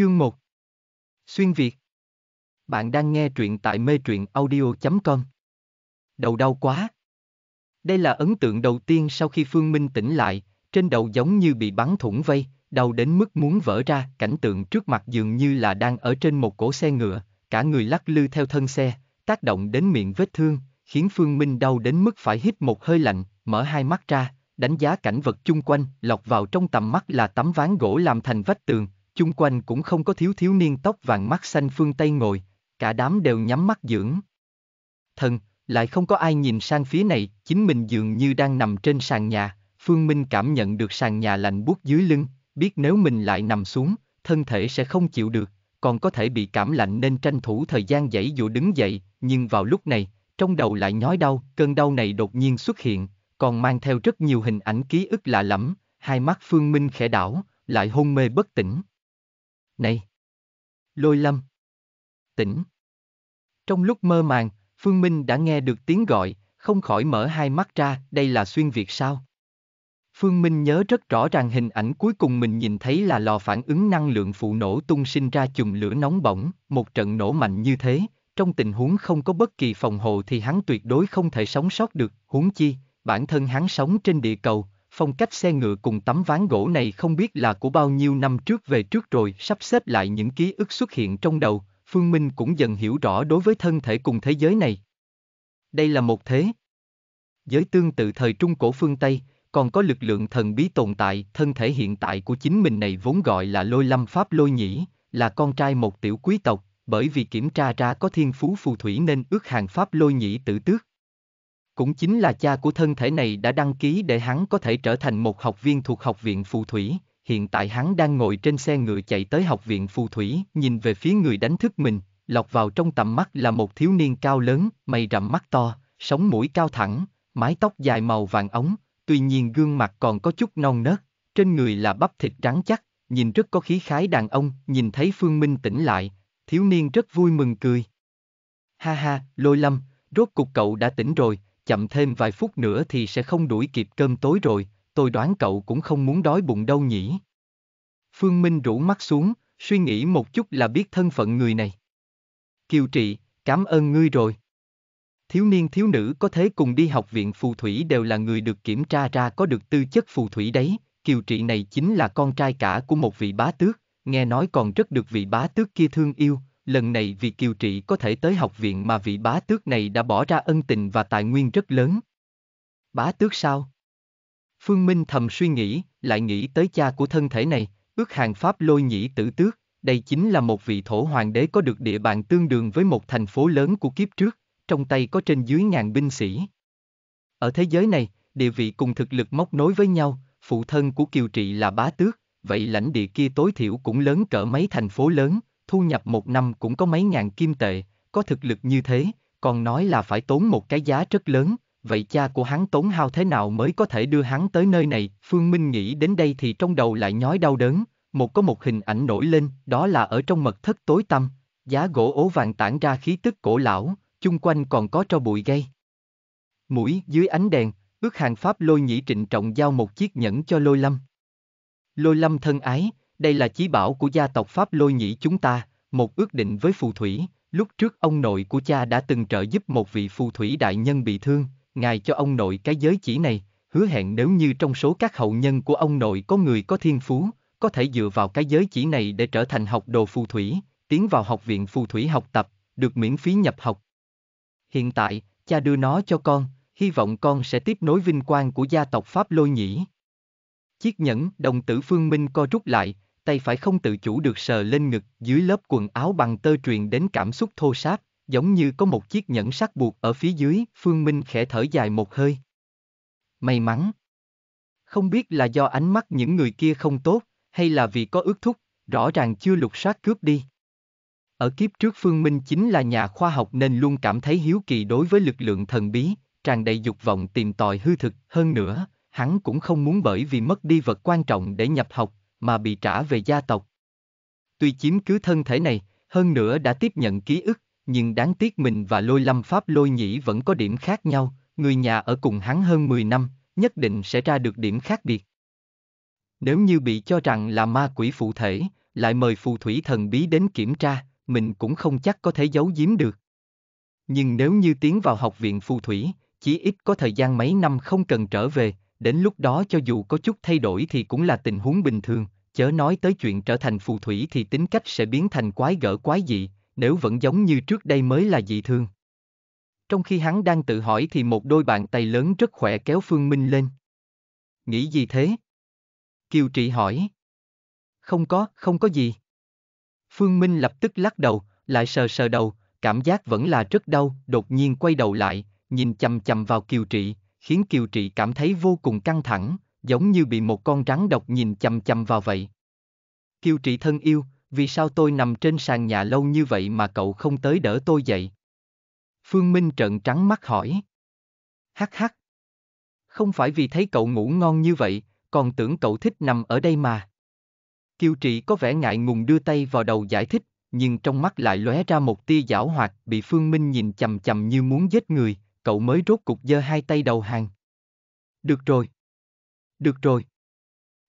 Chương 1 Xuyên Việt Bạn đang nghe truyện tại mê truyện audio.com Đầu đau quá Đây là ấn tượng đầu tiên sau khi Phương Minh tỉnh lại, trên đầu giống như bị bắn thủng vây, đau đến mức muốn vỡ ra, cảnh tượng trước mặt dường như là đang ở trên một cỗ xe ngựa, cả người lắc lư theo thân xe, tác động đến miệng vết thương, khiến Phương Minh đau đến mức phải hít một hơi lạnh, mở hai mắt ra, đánh giá cảnh vật chung quanh, lọc vào trong tầm mắt là tấm ván gỗ làm thành vách tường, chung quanh cũng không có thiếu thiếu niên tóc vàng mắt xanh phương Tây ngồi, cả đám đều nhắm mắt dưỡng. Thần, lại không có ai nhìn sang phía này, chính mình dường như đang nằm trên sàn nhà, Phương Minh cảm nhận được sàn nhà lạnh buốt dưới lưng, biết nếu mình lại nằm xuống, thân thể sẽ không chịu được, còn có thể bị cảm lạnh nên tranh thủ thời gian dãy dụ đứng dậy, nhưng vào lúc này, trong đầu lại nhói đau, cơn đau này đột nhiên xuất hiện, còn mang theo rất nhiều hình ảnh ký ức lạ lẫm, hai mắt Phương Minh khẽ đảo, lại hôn mê bất tỉnh này. Lôi lâm. Tỉnh. Trong lúc mơ màng, Phương Minh đã nghe được tiếng gọi, không khỏi mở hai mắt ra, đây là xuyên việt sao? Phương Minh nhớ rất rõ ràng hình ảnh cuối cùng mình nhìn thấy là lò phản ứng năng lượng phụ nổ tung sinh ra chùm lửa nóng bỏng, một trận nổ mạnh như thế, trong tình huống không có bất kỳ phòng hộ thì hắn tuyệt đối không thể sống sót được, huống chi, bản thân hắn sống trên địa cầu, phong cách xe ngựa cùng tấm ván gỗ này không biết là của bao nhiêu năm trước về trước rồi sắp xếp lại những ký ức xuất hiện trong đầu, Phương Minh cũng dần hiểu rõ đối với thân thể cùng thế giới này. Đây là một thế. Giới tương tự thời Trung Cổ phương Tây, còn có lực lượng thần bí tồn tại, thân thể hiện tại của chính mình này vốn gọi là lôi lâm pháp lôi nhĩ, là con trai một tiểu quý tộc, bởi vì kiểm tra ra có thiên phú phù thủy nên ước hàng pháp lôi nhĩ tử tước. Cũng chính là cha của thân thể này đã đăng ký để hắn có thể trở thành một học viên thuộc học viện phù thủy, hiện tại hắn đang ngồi trên xe ngựa chạy tới học viện phù thủy, nhìn về phía người đánh thức mình, lọt vào trong tầm mắt là một thiếu niên cao lớn, mày rậm mắt to, sống mũi cao thẳng, mái tóc dài màu vàng ống, tuy nhiên gương mặt còn có chút non nớt, trên người là bắp thịt rắn chắc, nhìn rất có khí khái đàn ông, nhìn thấy Phương Minh tỉnh lại, thiếu niên rất vui mừng cười. Ha ha, lôi lâm, rốt cục cậu đã tỉnh rồi, chậm thêm vài phút nữa thì sẽ không đuổi kịp cơm tối rồi, tôi đoán cậu cũng không muốn đói bụng đâu nhỉ. Phương Minh rủ mắt xuống, suy nghĩ một chút là biết thân phận người này. Kiều Trị, cảm ơn ngươi rồi. Thiếu niên thiếu nữ có thế cùng đi học viện phù thủy đều là người được kiểm tra ra có được tư chất phù thủy đấy, Kiều Trị này chính là con trai cả của một vị bá tước, nghe nói còn rất được vị bá tước kia thương yêu, lần này vì Kiều Trị có thể tới học viện mà vị bá tước này đã bỏ ra ân tình và tài nguyên rất lớn. Bá tước sao? Phương Minh thầm suy nghĩ, lại nghĩ tới cha của thân thể này, ước hàng Pháp lôi nhĩ tử tước, đây chính là một vị thổ hoàng đế có được địa bàn tương đương với một thành phố lớn của kiếp trước, trong tay có trên dưới ngàn binh sĩ. Ở thế giới này, địa vị cùng thực lực móc nối với nhau, phụ thân của Kiều Trị là bá tước, vậy lãnh địa kia tối thiểu cũng lớn cỡ mấy thành phố lớn, thu nhập một năm cũng có mấy ngàn kim tệ, có thực lực như thế, còn nói là phải tốn một cái giá rất lớn, vậy cha của hắn tốn hao thế nào mới có thể đưa hắn tới nơi này, Phương Minh nghĩ đến đây thì trong đầu lại nhói đau đớn, một có một hình ảnh nổi lên, đó là ở trong mật thất tối tăm, giá gỗ ố vàng tản ra khí tức cổ lão, chung quanh còn có tro bụi gây. Mũi dưới ánh đèn, ước hàng Pháp lôi nhĩ trịnh trọng giao một chiếc nhẫn cho lôi lâm. Lôi lâm thân ái, đây là chí bảo của gia tộc Pháp Lôi Nhĩ chúng ta, một ước định với phù thủy, lúc trước ông nội của cha đã từng trợ giúp một vị phù thủy đại nhân bị thương, ngài cho ông nội cái giới chỉ này, hứa hẹn nếu như trong số các hậu nhân của ông nội có người có thiên phú, có thể dựa vào cái giới chỉ này để trở thành học đồ phù thủy, tiến vào học viện phù thủy học tập, được miễn phí nhập học. Hiện tại, cha đưa nó cho con, hy vọng con sẽ tiếp nối vinh quang của gia tộc Pháp Lôi Nhĩ. Chiếc nhẫn đồng tử Phương Minh co rút lại, tay phải không tự chủ được sờ lên ngực dưới lớp quần áo bằng tơ truyền đến cảm xúc thô sát, giống như có một chiếc nhẫn sắt buộc ở phía dưới, Phương Minh khẽ thở dài một hơi. May mắn. Không biết là do ánh mắt những người kia không tốt, hay là vì có ước thúc, rõ ràng chưa lục soát cướp đi. Ở kiếp trước Phương Minh chính là nhà khoa học nên luôn cảm thấy hiếu kỳ đối với lực lượng thần bí, tràn đầy dục vọng tìm tòi hư thực hơn nữa, hắn cũng không muốn bởi vì mất đi vật quan trọng để nhập học mà bị trả về gia tộc. Tuy chiếm cứ thân thể này, hơn nữa đã tiếp nhận ký ức, nhưng đáng tiếc mình và lôi lâm pháp lôi nhĩ vẫn có điểm khác nhau, người nhà ở cùng hắn hơn 10 năm, nhất định sẽ ra được điểm khác biệt. Nếu như bị cho rằng là ma quỷ phụ thể, lại mời phù thủy thần bí đến kiểm tra, mình cũng không chắc có thể giấu giếm được. Nhưng nếu như tiến vào học viện phù thủy, chỉ ít có thời gian mấy năm không cần trở về, đến lúc đó cho dù có chút thay đổi thì cũng là tình huống bình thường, chớ nói tới chuyện trở thành phù thủy thì tính cách sẽ biến thành quái gở quái dị, nếu vẫn giống như trước đây mới là dị thương. Trong khi hắn đang tự hỏi thì một đôi bàn tay lớn rất khỏe kéo Phương Minh lên. Nghĩ gì thế? Kiều Trị hỏi. Không có, không có gì. Phương Minh lập tức lắc đầu, lại sờ sờ đầu, cảm giác vẫn là rất đau, đột nhiên quay đầu lại, nhìn chầm chầm vào Kiều Trị, khiến Kiều Trị cảm thấy vô cùng căng thẳng, giống như bị một con rắn độc nhìn chằm chằm vào vậy. Kiều Trị thân yêu, vì sao tôi nằm trên sàn nhà lâu như vậy mà cậu không tới đỡ tôi dậy? Phương Minh trợn trắng mắt hỏi. Hắc hắc. Không phải vì thấy cậu ngủ ngon như vậy, còn tưởng cậu thích nằm ở đây mà. Kiều Trị có vẻ ngại ngùng đưa tay vào đầu giải thích, nhưng trong mắt lại lóe ra một tia giảo hoạt bị Phương Minh nhìn chằm chằm như muốn giết người, cậu mới rốt cục giơ hai tay đầu hàng. Được rồi. Được rồi.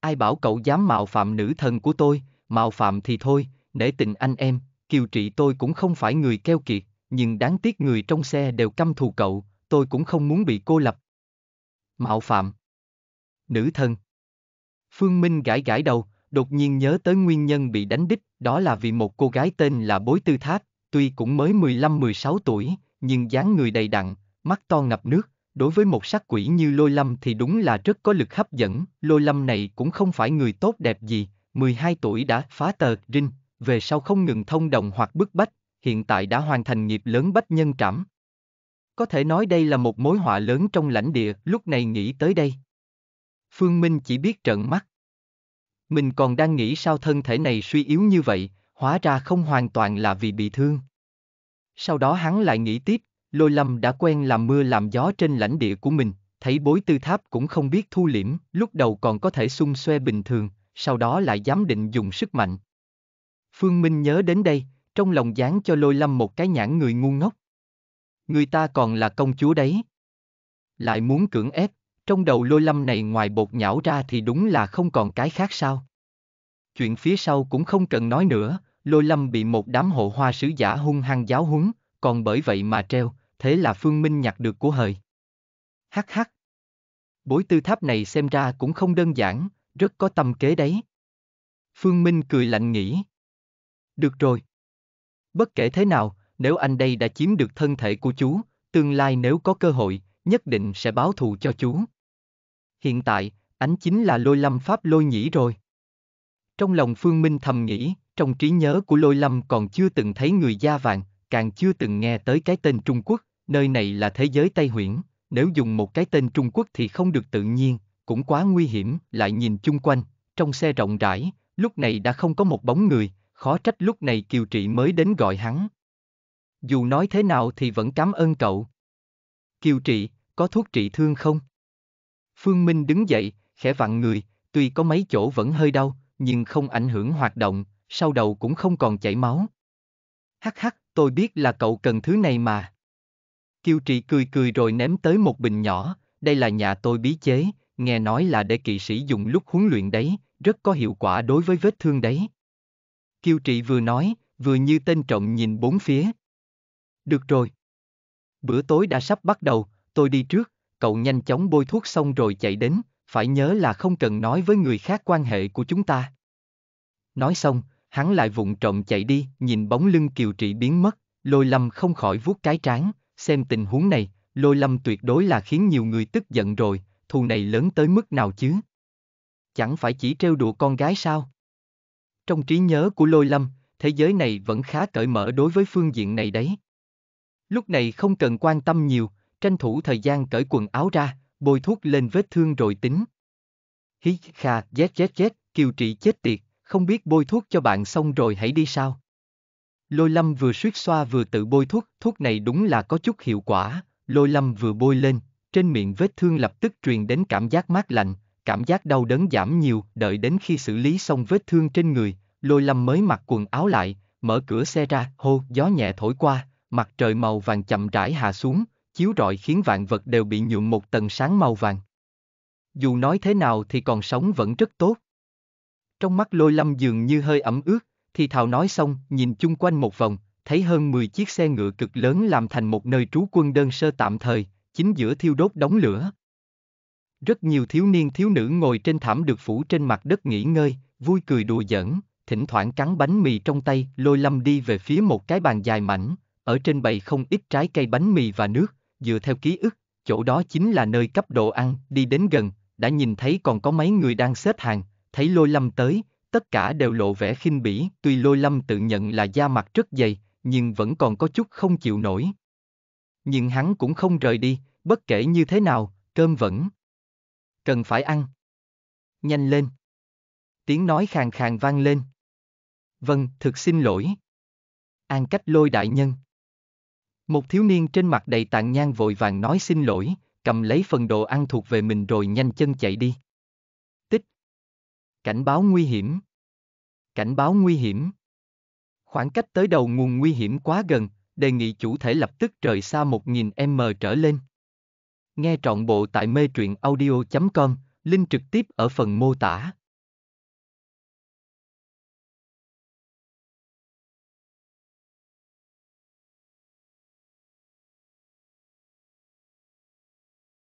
Ai bảo cậu dám mạo phạm nữ thần của tôi, mạo phạm thì thôi, nể tình anh em, kiều trị tôi cũng không phải người keo kiệt, nhưng đáng tiếc người trong xe đều căm thù cậu, tôi cũng không muốn bị cô lập. Mạo phạm. Nữ thần. Phương Minh gãi gãi đầu, đột nhiên nhớ tới nguyên nhân bị đánh đích, đó là vì một cô gái tên là Bối Tư Thác, tuy cũng mới 15-16 tuổi, nhưng dáng người đầy đặn, mắt to ngập nước, đối với một sát quỷ như Lôi Lâm thì đúng là rất có lực hấp dẫn, Lôi Lâm này cũng không phải người tốt đẹp gì, 12 tuổi đã phá tờ, rinh, về sau không ngừng thông đồng hoặc bức bách, hiện tại đã hoàn thành nghiệp lớn bách nhân trảm. Có thể nói đây là một mối họa lớn trong lãnh địa, lúc này nghĩ tới đây. Phương Minh chỉ biết trợn mắt. Mình còn đang nghĩ sao thân thể này suy yếu như vậy, hóa ra không hoàn toàn là vì bị thương. Sau đó hắn lại nghĩ tiếp, Lôi Lâm đã quen làm mưa làm gió trên lãnh địa của mình, thấy bối tư tháp cũng không biết thu liễm, lúc đầu còn có thể xung xoe bình thường, sau đó lại dám định dùng sức mạnh. Phương Minh nhớ đến đây, trong lòng dán cho Lôi Lâm một cái nhãn người ngu ngốc. Người ta còn là công chúa đấy. Lại muốn cưỡng ép, trong đầu Lôi Lâm này ngoài bột nhão ra thì đúng là không còn cái khác sao. Chuyện phía sau cũng không cần nói nữa, Lôi Lâm bị một đám hộ hoa sứ giả hung hăng giáo huấn, còn bởi vậy mà treo, thế là Phương Minh nhặt được của hời. Hắc hắc. Bối tư tháp này xem ra cũng không đơn giản, rất có tâm kế đấy. Phương Minh cười lạnh nghĩ. Được rồi. Bất kể thế nào, nếu anh đây đã chiếm được thân thể của chú, tương lai nếu có cơ hội, nhất định sẽ báo thù cho chú. Hiện tại, anh chính là lôi lâm pháp lôi nhĩ rồi. Trong lòng Phương Minh thầm nghĩ, trong trí nhớ của lôi lâm còn chưa từng thấy người da vàng, càng chưa từng nghe tới cái tên Trung Quốc, nơi này là thế giới Tây Huyễn, nếu dùng một cái tên Trung Quốc thì không được tự nhiên, cũng quá nguy hiểm, lại nhìn chung quanh, trong xe rộng rãi, lúc này đã không có một bóng người, khó trách lúc này Kiều Trị mới đến gọi hắn. Dù nói thế nào thì vẫn cảm ơn cậu. Kiều Trị, có thuốc trị thương không? Phương Minh đứng dậy, khẽ vặn người, tuy có mấy chỗ vẫn hơi đau, nhưng không ảnh hưởng hoạt động, sau đầu cũng không còn chảy máu. Hắc hắc, tôi biết là cậu cần thứ này mà. Kiều Trị cười cười rồi ném tới một bình nhỏ, đây là nhà tôi bí chế, nghe nói là để kỵ sĩ dùng lúc huấn luyện đấy, rất có hiệu quả đối với vết thương đấy. Kiều Trị vừa nói, vừa như tên trọng nhìn bốn phía. Được rồi. Bữa tối đã sắp bắt đầu, tôi đi trước, cậu nhanh chóng bôi thuốc xong rồi chạy đến, phải nhớ là không cần nói với người khác quan hệ của chúng ta. Nói xong, hắn lại vụng trộm chạy đi, nhìn bóng lưng kiều trị biến mất, lôi lâm không khỏi vuốt cái trán, xem tình huống này, lôi lâm tuyệt đối là khiến nhiều người tức giận rồi, thù này lớn tới mức nào chứ? Chẳng phải chỉ trêu đùa con gái sao? Trong trí nhớ của lôi lâm, thế giới này vẫn khá cởi mở đối với phương diện này đấy. Lúc này không cần quan tâm nhiều, tranh thủ thời gian cởi quần áo ra, bôi thuốc lên vết thương rồi tính. Hí khà, zzzz, kiều trị chết tiệt, không biết bôi thuốc cho bạn xong rồi hãy đi sao? Lôi lâm vừa suýt xoa vừa tự bôi thuốc, thuốc này đúng là có chút hiệu quả, lôi lâm vừa bôi lên, trên miệng vết thương lập tức truyền đến cảm giác mát lạnh, cảm giác đau đớn giảm nhiều, đợi đến khi xử lý xong vết thương trên người, lôi lâm mới mặc quần áo lại, mở cửa xe ra, hô, gió nhẹ thổi qua, mặt trời màu vàng chậm rãi hạ xuống, chiếu rọi khiến vạn vật đều bị nhuộm một tầng sáng màu vàng. Dù nói thế nào thì còn sống vẫn rất tốt. Trong mắt lôi lâm dường như hơi ẩm ướt, thì thào nói xong, nhìn chung quanh một vòng, thấy hơn 10 chiếc xe ngựa cực lớn làm thành một nơi trú quân đơn sơ tạm thời, chính giữa thiêu đốt đóng lửa. Rất nhiều thiếu niên thiếu nữ ngồi trên thảm được phủ trên mặt đất nghỉ ngơi, vui cười đùa giỡn, thỉnh thoảng cắn bánh mì trong tay, lôi lâm đi về phía một cái bàn dài mảnh, ở trên bày không ít trái cây bánh mì và nước, dựa theo ký ức, chỗ đó chính là nơi cấp độ ăn, đi đến gần, đã nhìn thấy còn có mấy người đang xếp hàng, thấy lôi lâm tới, tất cả đều lộ vẻ khinh bỉ, tuy lôi lâm tự nhận là da mặt rất dày, nhưng vẫn còn có chút không chịu nổi. Nhưng hắn cũng không rời đi, bất kể như thế nào, cơm vẫn. Cần phải ăn. Nhanh lên. Tiếng nói khàn khàn vang lên. Vâng, thực xin lỗi. An cách lôi đại nhân. Một thiếu niên trên mặt đầy tàn nhang vội vàng nói xin lỗi, cầm lấy phần đồ ăn thuộc về mình rồi nhanh chân chạy đi. Cảnh báo nguy hiểm. Cảnh báo nguy hiểm. Khoảng cách tới đầu nguồn nguy hiểm quá gần, đề nghị chủ thể lập tức rời xa 1000m trở lên. Nghe trọn bộ tại mê truyện audio.com, link trực tiếp ở phần mô tả.